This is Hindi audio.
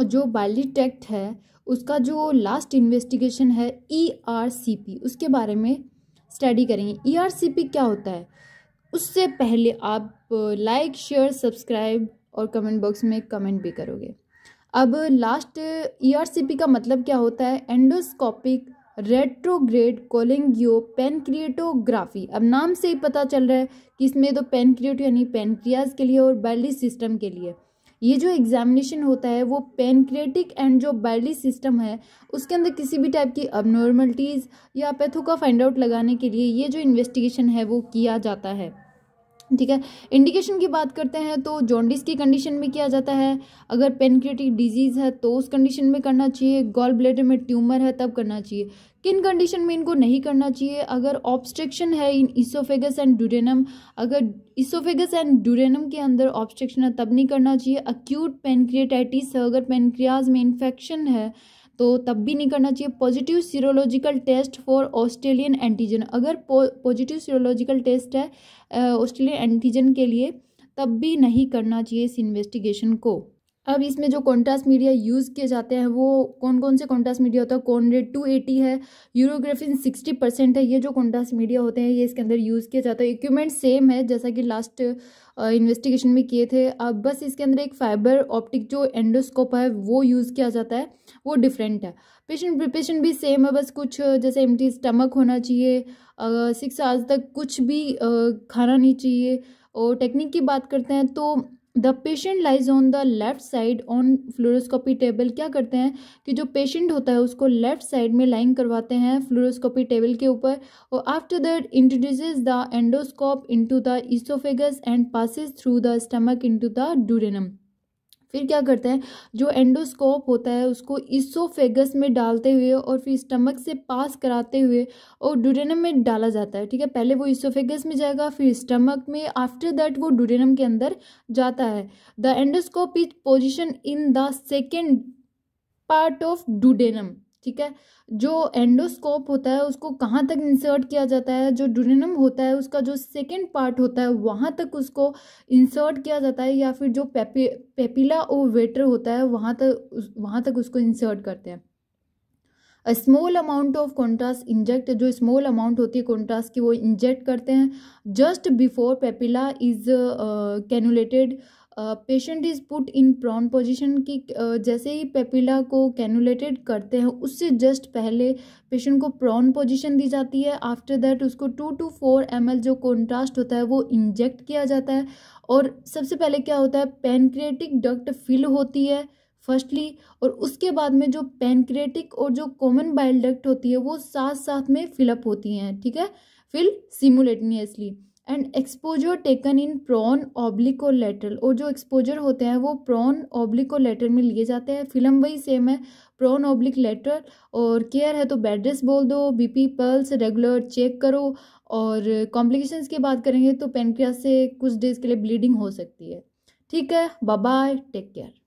जो वायलेट एक्ट है उसका जो लास्ट इन्वेस्टिगेशन है ई e उसके बारे में स्टडी करेंगे ई e क्या होता है उससे पहले आप लाइक शेयर सब्सक्राइब और कमेंट बॉक्स में कमेंट भी करोगे अब लास्ट ई e का मतलब क्या होता है एंडोस्कोपिक रेट्रोग्रेड कोलेंगियो पेनक्रिएटोग्राफी अब नाम से ही पता चल रहा है कि इसमें तो पेनक्रिएट यानी पेनक्रियाज के लिए और बैली सिस्टम के लिए ये जो एग्जामिनेशन होता है वो पेनक्रेटिक एंड जो बैली सिस्टम है उसके अंदर किसी भी टाइप की अबनॉर्मलिटीज़ या पैथो का फाइंड आउट लगाने के लिए ये जो इन्वेस्टिगेशन है वो किया जाता है ठीक है इंडिकेशन की बात करते हैं तो जॉन्डिस की कंडीशन में किया जाता है अगर पेनक्रेटिक डिजीज़ है तो उस कंडीशन में करना चाहिए गॉल ब्लेडर में ट्यूमर है तब करना चाहिए किन कंडीशन में इनको नहीं करना चाहिए अगर ऑब्स्ट्रक्शन है इन इसोफेगस एंड ड्यूरेनम अगर इसोफेगस एंड ड्यूरेनम के अंदर ऑब्स्ट्रक्शन है तब नहीं करना चाहिए अक्यूट पेनक्रिएटाइटिस है अगर पेनक्रियाज में इन्फेक्शन है तो तब भी नहीं करना चाहिए positive serological test for Australian antigen अगर पॉजिटिव सीरोलॉजिकल टेस्ट है ऑस्ट्रेलियन एंटीजन के लिए तब भी नहीं करना चाहिए इस इन्वेस्टिगेशन को अब इसमें जो कॉन्ट्रास्ट मीडिया यूज़ किए जाते हैं वो कौन कौन से कॉन्ट्रास्ट मीडिया होता है कॉनरेड टू एटी है यूरोग्राफिन सिक्सटी परसेंट है ये जो कॉन्ट्रास्ट मीडिया होते हैं ये इसके अंदर यूज़ किया जाता है इक्विपमेंट सेम है जैसा कि लास्ट इन्वेस्टिगेशन में किए थे अब बस इसके अंदर एक फाइबर ऑप्टिक जो एंडोस्कोप है वो यूज़ किया जाता है वो डिफरेंट है पेशेंट प्रिपेशन भी सेम है बस कुछ जैसे एम स्टमक होना चाहिए सिक्स आवर्स तक कुछ भी खाना नहीं चाहिए और टेक्निक की बात करते हैं तो the patient lies on the left side on fluoroscopy table क्या करते हैं कि जो पेशेंट होता है उसको लेफ्ट साइड में लाइन करवाते हैं फ्लोरोस्कोपी टेबल के ऊपर और after that introduces the endoscope into the oesophagus and passes through the stomach into the duodenum फिर क्या करते हैं जो एंडोस्कोप होता है उसको इसोफेगस में डालते हुए और फिर स्टमक से पास कराते हुए और डुडेनम में डाला जाता है ठीक है पहले वो इसोफेगस में जाएगा फिर स्टमक में आफ्टर दैट वो डुडेनम के अंदर जाता है the endoscope is position in the second part of duodenum ठीक है जो एंडोस्कोप होता है उसको कहाँ तक इंसर्ट किया जाता है जो डुरिनम होता है उसका जो सेकेंड पार्ट होता है वहाँ तक उसको इंसर्ट किया जाता है या फिर जो पेपी पेपिला ओवेटर होता है वहाँ तक वहाँ तक उसको इंसर्ट करते हैं small amount of contrast inject जो स्मॉल अमाउंट होती है कॉन्ट्रास्ट की वो इंजेक्ट करते हैं just before papilla is cannulated patient is put in prone position की जैसे ही पेपिला को कैनुलेटेड करते हैं उससे जस्ट पहले पेशेंट को प्रॉन पोजीशन दी जाती है आफ्टर दैट उसको टू टू फोर एम जो कॉन्ट्रास्ट होता है वो इंजेक्ट किया जाता है और सबसे पहले क्या होता है पेनक्रिएटिक डक्ट फिल होती है फर्स्टली और उसके बाद में जो पेनक्रेटिक और जो कॉमन बाइल डक्ट होती है वो साथ साथ में फिलअप होती हैं ठीक है fill simultaneously and exposure taken in prone oblique lateral और जो एक्सपोजर होते हैं वो प्रॉन ऑब्लिकोलेटर में लिए जाते हैं फिल्म वही सेम है प्रॉन ऑब्लिक लेटर और केयर है तो बेड रेस्ट बोल दो बीपी पल्स रेगुलर चेक करो और कॉम्प्लिकेशंस की बात करेंगे तो पेनक्रिया से कुछ डेज़ के लिए ब्लीडिंग हो सकती है ठीक है बाय टेक केयर